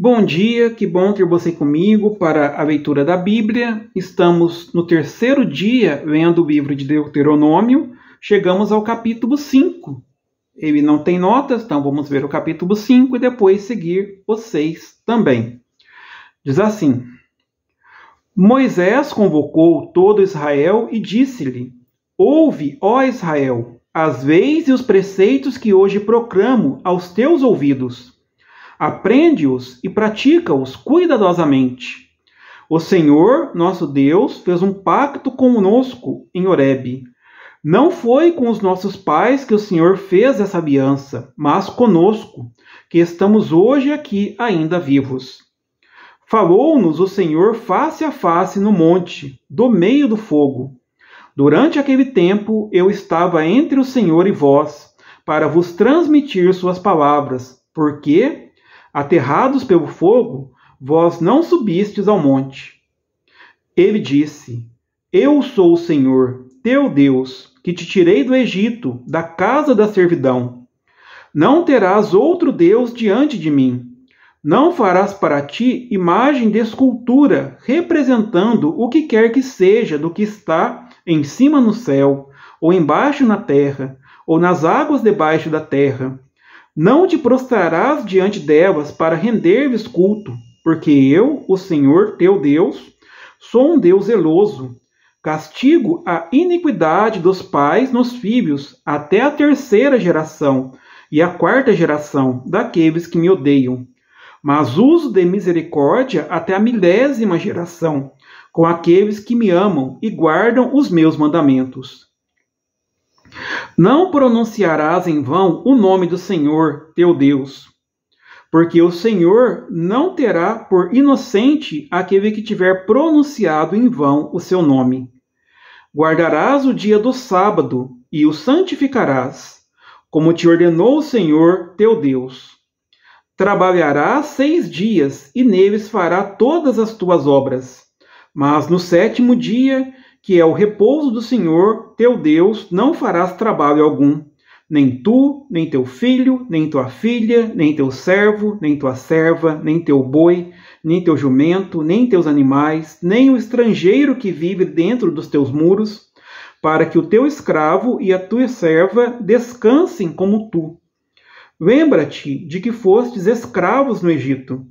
Bom dia, que bom ter você comigo para a leitura da Bíblia. Estamos no terceiro dia lendo o livro de Deuteronômio, chegamos ao capítulo 5. Ele não tem notas, então vamos ver o capítulo 5 e depois seguir vocês 6 também. Diz assim: Moisés convocou todo Israel e disse-lhe: Ouve, ó Israel, as leis e os preceitos que hoje proclamo aos teus ouvidos Aprende-os e pratica-os cuidadosamente. O Senhor, nosso Deus, fez um pacto conosco em Horebe. Não foi com os nossos pais que o Senhor fez essa aliança, mas conosco, que estamos hoje aqui ainda vivos. Falou-nos o Senhor face a face no monte, do meio do fogo. Durante aquele tempo eu estava entre o Senhor e vós, para vos transmitir suas palavras, porque Aterrados pelo fogo, vós não subistes ao monte. Ele disse: Eu sou o Senhor, teu Deus, que te tirei do Egito, da casa da servidão. Não terás outro Deus diante de mim. Não farás para ti imagem de escultura representando o que quer que seja do que está em cima no céu, ou embaixo na terra, ou nas águas debaixo da terra, não te prostrarás diante delas para render-lhes culto, porque eu, o Senhor teu Deus, sou um Deus zeloso. Castigo a iniquidade dos pais nos filhos, até a terceira geração e a quarta geração daqueles que me odeiam. Mas uso de misericórdia até a milésima geração, com aqueles que me amam e guardam os meus mandamentos. Não pronunciarás em vão o nome do Senhor teu Deus, porque o Senhor não terá por inocente aquele que tiver pronunciado em vão o seu nome. Guardarás o dia do sábado e o santificarás, como te ordenou o Senhor teu Deus. Trabalharás seis dias e neles fará todas as tuas obras, mas no sétimo dia que é o repouso do Senhor teu Deus, não farás trabalho algum, nem tu, nem teu filho, nem tua filha, nem teu servo, nem tua serva, nem teu boi, nem teu jumento, nem teus animais, nem o estrangeiro que vive dentro dos teus muros, para que o teu escravo e a tua serva descansem como tu. Lembra-te de que fostes escravos no Egito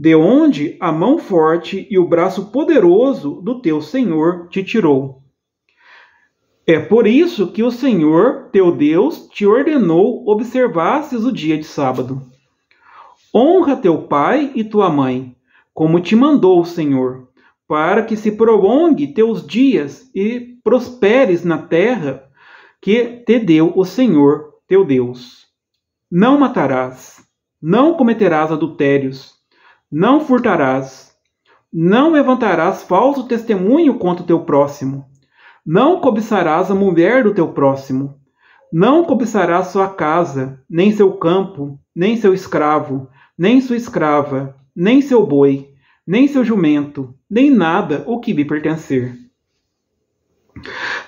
de onde a mão forte e o braço poderoso do teu Senhor te tirou. É por isso que o Senhor, teu Deus, te ordenou observasses o dia de sábado. Honra teu pai e tua mãe, como te mandou o Senhor, para que se prolongue teus dias e prosperes na terra que te deu o Senhor, teu Deus. Não matarás, não cometerás adultérios, não furtarás. Não levantarás falso testemunho contra o teu próximo. Não cobiçarás a mulher do teu próximo. Não cobiçarás sua casa, nem seu campo, nem seu escravo, nem sua escrava, nem seu boi, nem seu jumento, nem nada o que lhe pertencer.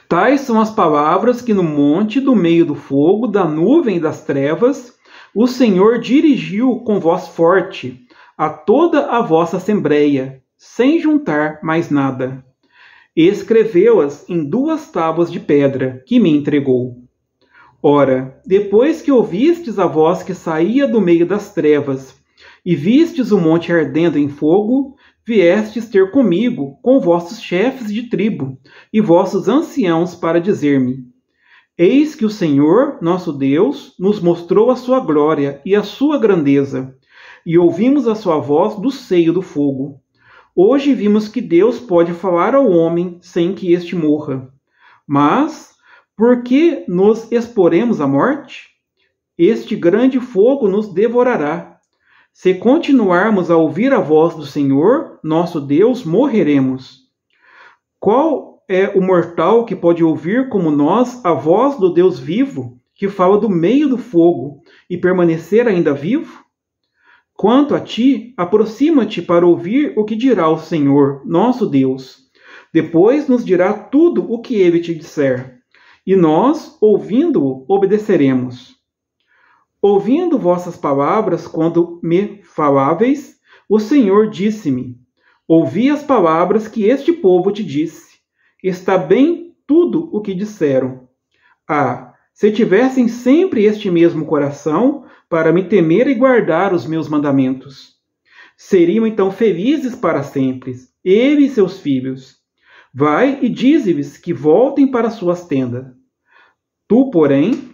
Tais são as palavras que no monte, do meio do fogo, da nuvem e das trevas, o Senhor dirigiu com voz forte, a toda a vossa assembleia, sem juntar mais nada. e Escreveu-as em duas tábuas de pedra que me entregou. Ora, depois que ouvistes a voz que saía do meio das trevas, e vistes o monte ardendo em fogo, viestes ter comigo, com vossos chefes de tribo e vossos anciãos, para dizer-me: Eis que o Senhor, nosso Deus, nos mostrou a sua glória e a sua grandeza, e ouvimos a sua voz do seio do fogo. Hoje vimos que Deus pode falar ao homem sem que este morra. Mas por que nos exporemos à morte? Este grande fogo nos devorará. Se continuarmos a ouvir a voz do Senhor, nosso Deus, morreremos. Qual é o mortal que pode ouvir como nós a voz do Deus vivo, que fala do meio do fogo, e permanecer ainda vivo? Quanto a ti, aproxima-te para ouvir o que dirá o Senhor, nosso Deus. Depois nos dirá tudo o que ele te disser. E nós, ouvindo-o, obedeceremos. Ouvindo vossas palavras quando me faláveis, o Senhor disse-me: Ouvi as palavras que este povo te disse. Está bem tudo o que disseram. Ah, se tivessem sempre este mesmo coração, para me temer e guardar os meus mandamentos. Seriam então felizes para sempre, ele e seus filhos. Vai e dize-lhes que voltem para suas tendas. Tu, porém,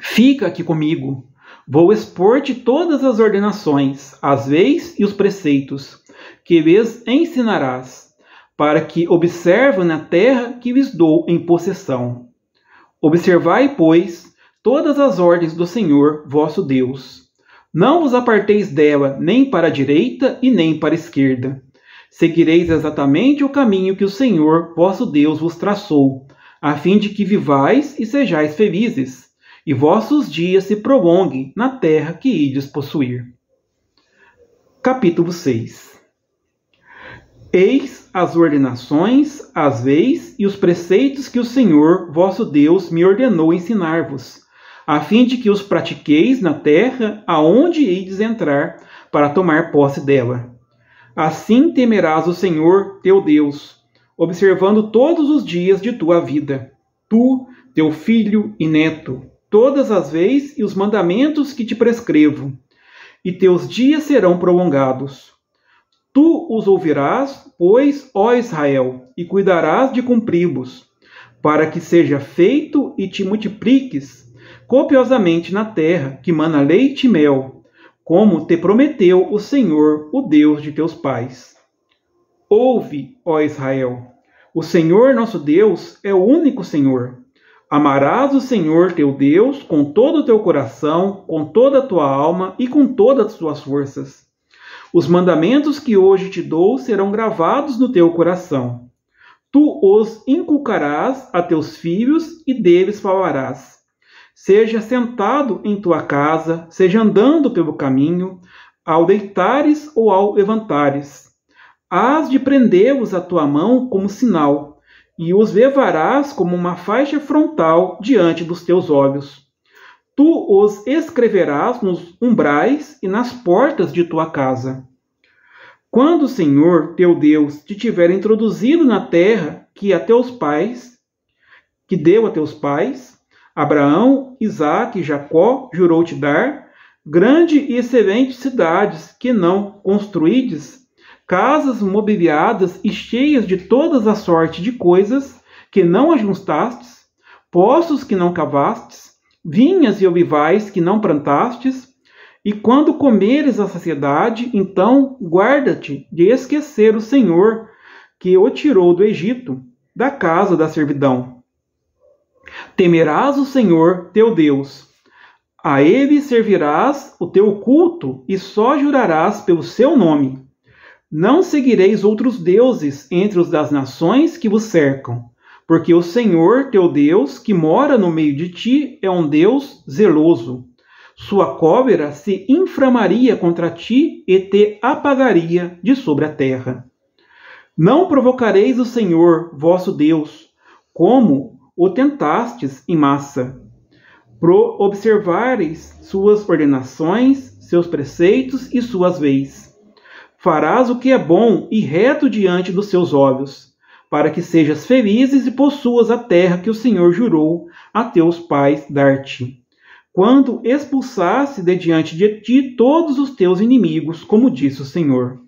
fica aqui comigo. Vou expor-te todas as ordenações, as leis e os preceitos, que lhes ensinarás, para que observem na terra que lhes dou em possessão. Observai, pois, todas as ordens do Senhor vosso Deus. Não vos aparteis dela nem para a direita e nem para a esquerda. Seguireis exatamente o caminho que o Senhor vosso Deus vos traçou, a fim de que vivais e sejais felizes, e vossos dias se prolonguem na terra que ides possuir. Capítulo 6 Eis as ordenações, as leis e os preceitos que o Senhor vosso Deus me ordenou ensinar-vos a fim de que os pratiqueis na terra aonde ides entrar, para tomar posse dela. Assim temerás o Senhor teu Deus, observando todos os dias de tua vida, tu, teu filho e neto, todas as vezes e os mandamentos que te prescrevo, e teus dias serão prolongados. Tu os ouvirás, pois, ó Israel, e cuidarás de cumpri-los, para que seja feito e te multipliques copiosamente na terra que mana leite e mel, como te prometeu o Senhor, o Deus de teus pais. Ouve, ó Israel, o Senhor nosso Deus é o único Senhor. Amarás o Senhor teu Deus com todo o teu coração, com toda a tua alma e com todas as tuas forças. Os mandamentos que hoje te dou serão gravados no teu coração. Tu os inculcarás a teus filhos e deles falarás seja sentado em tua casa, seja andando pelo caminho, ao deitares ou ao levantares. Hás de prendê-los à tua mão como sinal, e os levarás como uma faixa frontal diante dos teus olhos. Tu os escreverás nos umbrais e nas portas de tua casa. Quando o Senhor teu Deus te tiver introduzido na terra que a teus pais, que deu a teus pais, Abraão, Isaac e Jacó jurou te dar grande e excelente cidades que não construídes, casas mobiliadas e cheias de todas a sorte de coisas que não ajustastes, poços que não cavastes, vinhas e olivais que não plantastes, e quando comeres a saciedade, então guarda-te de esquecer o Senhor que o tirou do Egito, da casa da servidão. Temerás o Senhor teu Deus. A ele servirás o teu culto e só jurarás pelo seu nome. Não seguireis outros deuses entre os das nações que vos cercam, porque o Senhor teu Deus, que mora no meio de ti, é um Deus zeloso. Sua cólera se inflamaria contra ti e te apagaria de sobre a terra. Não provocareis o Senhor, vosso Deus, como o tentastes em massa. Pro observares suas ordenações, seus preceitos e suas leis. Farás o que é bom e reto diante dos seus olhos, para que sejas felizes e possuas a terra que o Senhor jurou a teus pais dar-te. Quando expulsasse de diante de ti todos os teus inimigos, como disse o Senhor.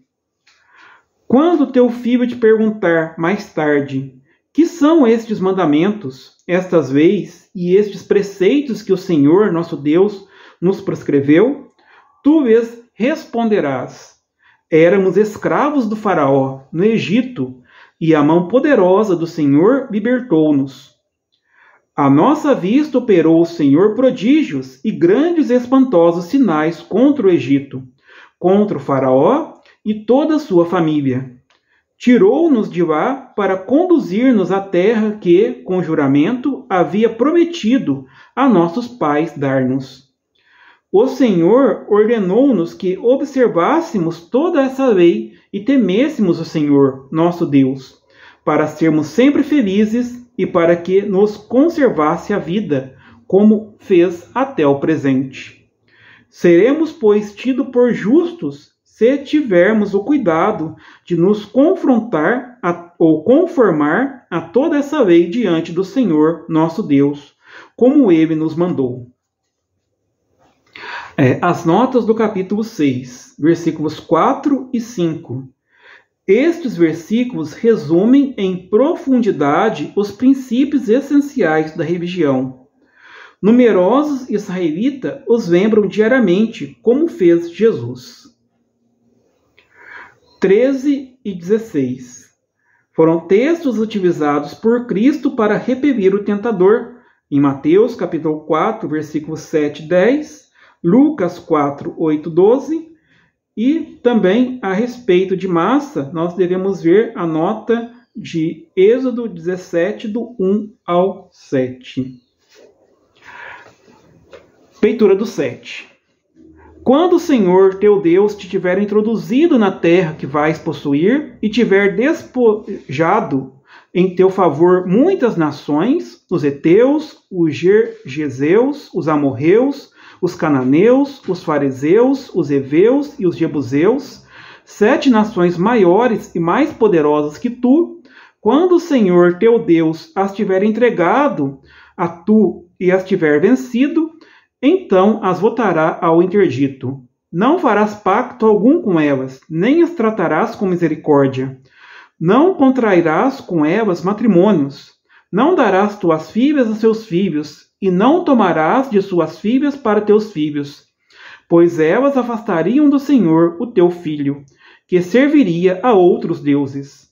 Quando teu filho te perguntar mais tarde, que são estes mandamentos, estas leis e estes preceitos que o Senhor, nosso Deus, nos prescreveu? Tu lhes responderás: Éramos escravos do Faraó, no Egito, e a mão poderosa do Senhor libertou-nos. A nossa vista operou o Senhor prodígios e grandes e espantosos sinais contra o Egito, contra o Faraó e toda a sua família tirou-nos de lá para conduzir-nos à terra que, com juramento, havia prometido a nossos pais dar-nos. O Senhor ordenou-nos que observássemos toda essa lei e temêssemos o Senhor, nosso Deus, para sermos sempre felizes e para que nos conservasse a vida, como fez até o presente. Seremos, pois, tidos por justos se tivermos o cuidado de nos confrontar a, ou conformar a toda essa lei diante do Senhor nosso Deus, como ele nos mandou. É, as notas do capítulo 6, versículos 4 e 5. Estes versículos resumem em profundidade os princípios essenciais da religião. Numerosos israelitas os lembram diariamente, como fez Jesus. 13 e 16. Foram textos utilizados por Cristo para repelir o tentador em Mateus capítulo 4, versículo 7 e 10, Lucas 4, 8 12, e também a respeito de massa, nós devemos ver a nota de Êxodo 17, do 1 ao 7. Leitura do 7. Quando o Senhor teu Deus te tiver introduzido na terra que vais possuir e tiver despojado em teu favor muitas nações, os heteus, os Gergeseus, os Amorreus, os Cananeus, os Fariseus, os Eveus e os Jebuseus, sete nações maiores e mais poderosas que tu, quando o Senhor teu Deus as tiver entregado a tu e as tiver vencido, então as votará ao interdito. Não farás pacto algum com elas, nem as tratarás com misericórdia. Não contrairás com elas matrimônios. Não darás tuas filhas a seus filhos, e não tomarás de suas filhas para teus filhos. Pois elas afastariam do Senhor o teu filho, que serviria a outros deuses.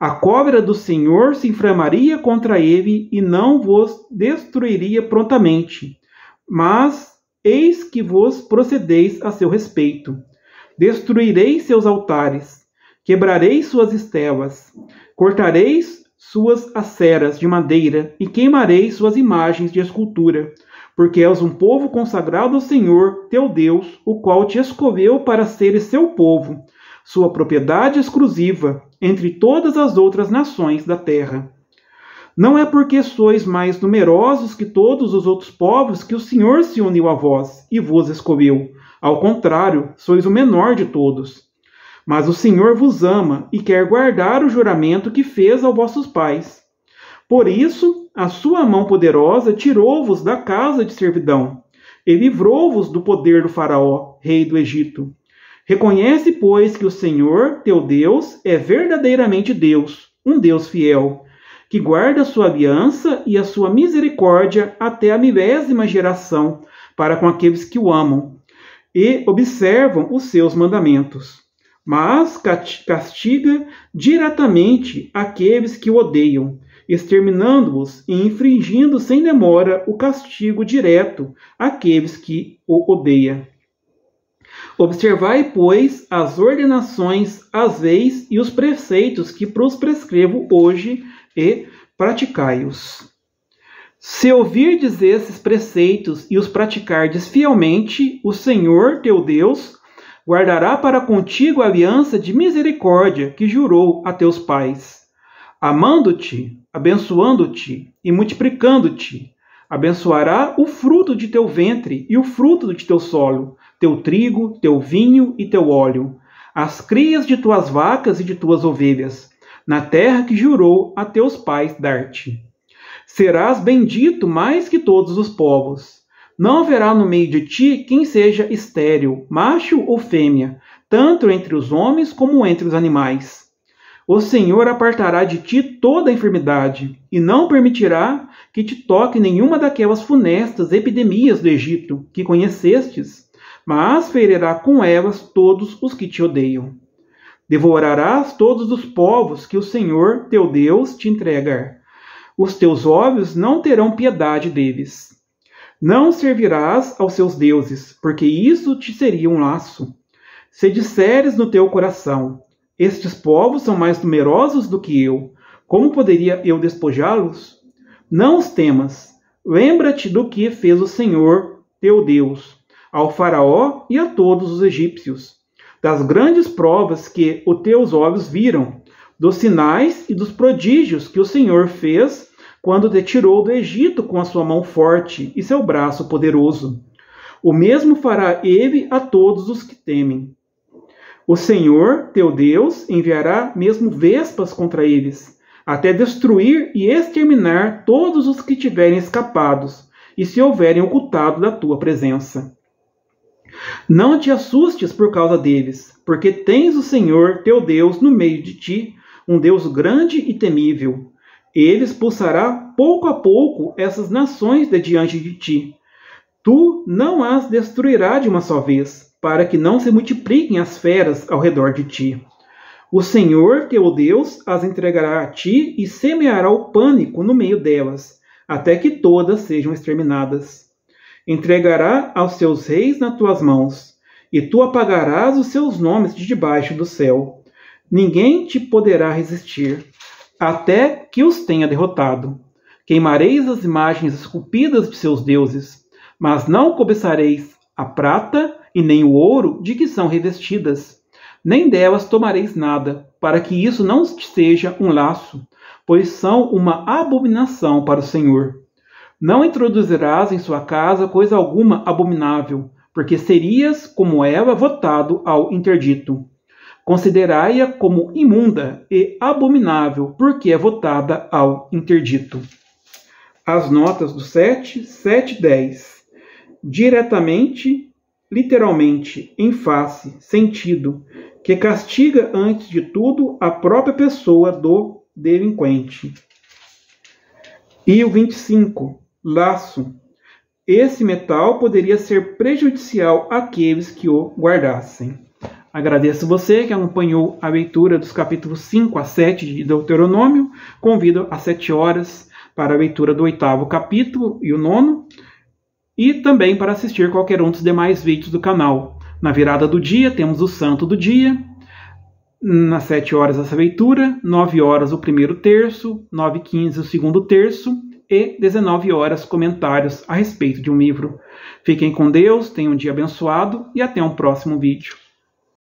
A cobra do Senhor se inflamaria contra ele e não vos destruiria prontamente mas eis que vos procedeis a seu respeito. Destruirei seus altares, quebrarei suas estelas, cortareis suas aceras de madeira e queimarei suas imagens de escultura, porque és um povo consagrado ao Senhor, teu Deus, o qual te escolheu para seres seu povo, sua propriedade exclusiva entre todas as outras nações da terra. Não é porque sois mais numerosos que todos os outros povos que o Senhor se uniu a vós e vos escolheu. Ao contrário, sois o menor de todos. Mas o Senhor vos ama e quer guardar o juramento que fez aos vossos pais. Por isso, a sua mão poderosa tirou-vos da casa de servidão e livrou-vos do poder do Faraó, rei do Egito. Reconhece, pois, que o Senhor, teu Deus, é verdadeiramente Deus, um Deus fiel que guarda a sua aliança e a sua misericórdia até a milésima geração, para com aqueles que o amam e observam os seus mandamentos. Mas castiga diretamente aqueles que o odeiam, exterminando-os e infringindo sem demora o castigo direto àqueles que o odeiam. Observai, pois, as ordenações, as leis e os preceitos que vos prescrevo hoje, e praticai-os. Se ouvirdes esses preceitos e os praticardes fielmente, o Senhor teu Deus guardará para contigo a aliança de misericórdia que jurou a teus pais, amando-te, abençoando-te e multiplicando-te. Abençoará o fruto de teu ventre e o fruto de teu solo, teu trigo, teu vinho e teu óleo, as crias de tuas vacas e de tuas ovelhas na terra que jurou a teus pais dar-te. Serás bendito mais que todos os povos. Não haverá no meio de ti quem seja estéril, macho ou fêmea, tanto entre os homens como entre os animais. O Senhor apartará de ti toda enfermidade, e não permitirá que te toque nenhuma daquelas funestas epidemias do Egito que conhecestes, mas ferirá com elas todos os que te odeiam. Devorarás todos os povos que o Senhor teu Deus te entregar. Os teus óbvios não terão piedade deles. Não servirás aos seus deuses, porque isso te seria um laço. Se disseres no teu coração: Estes povos são mais numerosos do que eu, como poderia eu despojá-los? Não os temas. Lembra-te do que fez o Senhor, teu Deus, ao Faraó e a todos os egípcios das grandes provas que os teus olhos viram, dos sinais e dos prodígios que o Senhor fez quando te tirou do Egito com a sua mão forte e seu braço poderoso. O mesmo fará ele a todos os que temem. O Senhor, teu Deus, enviará mesmo vespas contra eles, até destruir e exterminar todos os que tiverem escapados e se houverem ocultado da tua presença. Não te assustes por causa deles, porque tens o Senhor teu Deus no meio de ti, um Deus grande e temível. Ele expulsará pouco a pouco essas nações de diante de ti. Tu não as destruirás de uma só vez, para que não se multipliquem as feras ao redor de ti. O Senhor teu Deus as entregará a ti e semeará o pânico no meio delas, até que todas sejam exterminadas entregará aos seus reis nas tuas mãos, e tu apagarás os seus nomes de debaixo do céu. Ninguém te poderá resistir, até que os tenha derrotado. Queimareis as imagens esculpidas de seus deuses, mas não cobiçareis a prata e nem o ouro de que são revestidas. Nem delas tomareis nada, para que isso não seja um laço, pois são uma abominação para o Senhor. Não introduzirás em sua casa coisa alguma abominável, porque serias, como ela, votado ao interdito. Considerai-a como imunda e abominável, porque é votada ao interdito. As notas do 7, 7 10. Diretamente, literalmente, em face, sentido, que castiga antes de tudo a própria pessoa do delinquente. E o 25 laço. Esse metal poderia ser prejudicial àqueles que o guardassem. Agradeço você que acompanhou a leitura dos capítulos 5 a 7 de Deuteronômio. Convido às 7 horas para a leitura do oitavo capítulo e o nono, e também para assistir qualquer um dos demais vídeos do canal. Na virada do dia temos o Santo do Dia, nas 7 horas essa leitura, 9 horas o primeiro terço, 9 e 15 o segundo terço, e 19 horas comentários a respeito de um livro. Fiquem com Deus, tenham um dia abençoado e até um próximo vídeo.